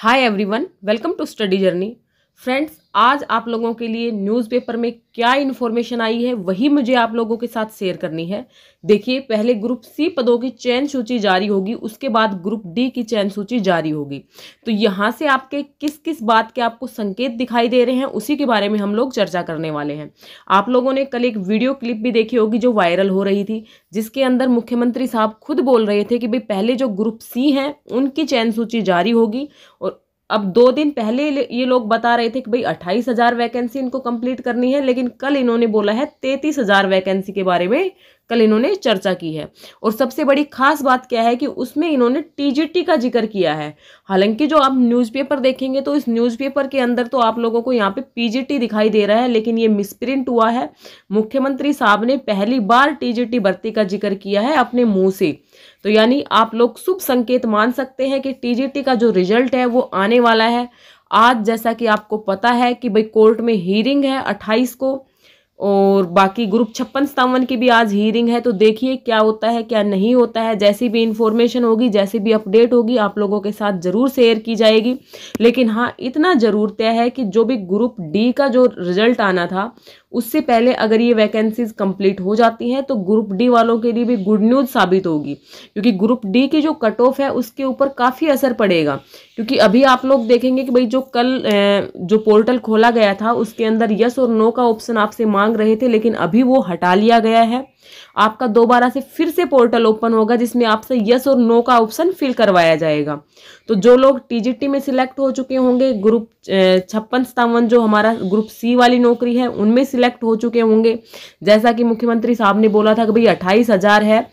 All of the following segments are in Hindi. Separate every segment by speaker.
Speaker 1: Hi everyone, welcome to Study Journey. Friends आज आप लोगों के लिए न्यूज़पेपर में क्या इन्फॉर्मेशन आई है वही मुझे आप लोगों के साथ शेयर करनी है देखिए पहले ग्रुप सी पदों की चयन सूची जारी होगी उसके बाद ग्रुप डी की चयन सूची जारी होगी तो यहाँ से आपके किस किस बात के आपको संकेत दिखाई दे रहे हैं उसी के बारे में हम लोग चर्चा करने वाले हैं आप लोगों ने कल एक वीडियो क्लिप भी देखी होगी जो वायरल हो रही थी जिसके अंदर मुख्यमंत्री साहब खुद बोल रहे थे कि भाई पहले जो ग्रुप सी हैं उनकी चयन सूची जारी होगी और अब दो दिन पहले ये लोग बता रहे थे कि भाई अट्ठाईस हज़ार वैकेंसी इनको कंप्लीट करनी है लेकिन कल इन्होंने बोला है तैंतीस हज़ार वैकेंसी के बारे में कल इन्होंने चर्चा की है और सबसे बड़ी खास बात क्या है कि उसमें इन्होंने टीजीटी का जिक्र किया है हालांकि जो आप न्यूज़पेपर देखेंगे तो इस न्यूज़पेपर के अंदर तो आप लोगों को यहाँ पे पीजीटी दिखाई दे रहा है लेकिन ये मिसप्रिंट हुआ है मुख्यमंत्री साहब ने पहली बार टीजीटी भर्ती का जिक्र किया है अपने मुंह से तो यानी आप लोग शुभ संकेत मान सकते हैं कि टी का जो रिजल्ट है वो आने वाला है आज जैसा कि आपको पता है कि भाई कोर्ट में हियरिंग है 28 को और बाकी ग्रुप छप्पन सतावन की भी आज हीरिंग है तो देखिए क्या होता है क्या नहीं होता है जैसी भी इंफॉर्मेशन होगी जैसी भी अपडेट होगी आप लोगों के साथ ज़रूर शेयर की जाएगी लेकिन हाँ इतना ज़रूर तय है कि जो भी ग्रुप डी का जो रिजल्ट आना था उससे पहले अगर ये वैकेंसीज कंप्लीट हो जाती हैं तो ग्रुप डी वालों के लिए भी गुड न्यूज़ साबित होगी क्योंकि ग्रुप डी की जो कट ऑफ है उसके ऊपर काफ़ी असर पड़ेगा क्योंकि अभी आप लोग देखेंगे कि भाई जो कल जो पोर्टल खोला गया था उसके अंदर यस और नो का ऑप्शन आपसे मांग रहे थे लेकिन अभी वो हटा लिया गया है आपका दोबारा से फिर से पोर्टल ओपन होगा जिसमें आपसे यस और नो का ऑप्शन फिल करवाया जाएगा तो जो लोग टीजीटी में सिलेक्ट हो चुके होंगे ग्रुप छप्पन सतावन जो हमारा ग्रुप सी वाली नौकरी है उनमें सिलेक्ट हो चुके होंगे जैसा कि मुख्यमंत्री साहब ने बोला था कि भाई अट्ठाईस हज़ार है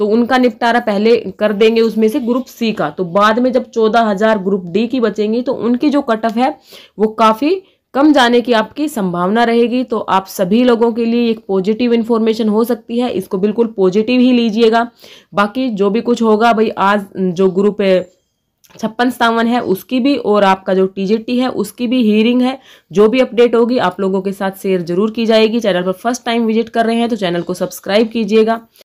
Speaker 1: तो उनका निपटारा पहले कर देंगे उसमें से ग्रुप सी का तो बाद में जब चौदह हजार ग्रुप डी की बचेंगी तो उनकी जो कट ऑफ है वो काफ़ी कम जाने की आपकी संभावना रहेगी तो आप सभी लोगों के लिए एक पॉजिटिव इन्फॉर्मेशन हो सकती है इसको बिल्कुल पॉजिटिव ही लीजिएगा बाकी जो भी कुछ होगा भाई आज जो ग्रुप है छप्पन सतावन है उसकी भी और आपका जो टीजेटी है उसकी भी हियरिंग है जो भी अपडेट होगी आप लोगों के साथ शेयर जरूर की जाएगी चैनल पर फर्स्ट टाइम विजिट कर रहे हैं तो चैनल को सब्सक्राइब कीजिएगा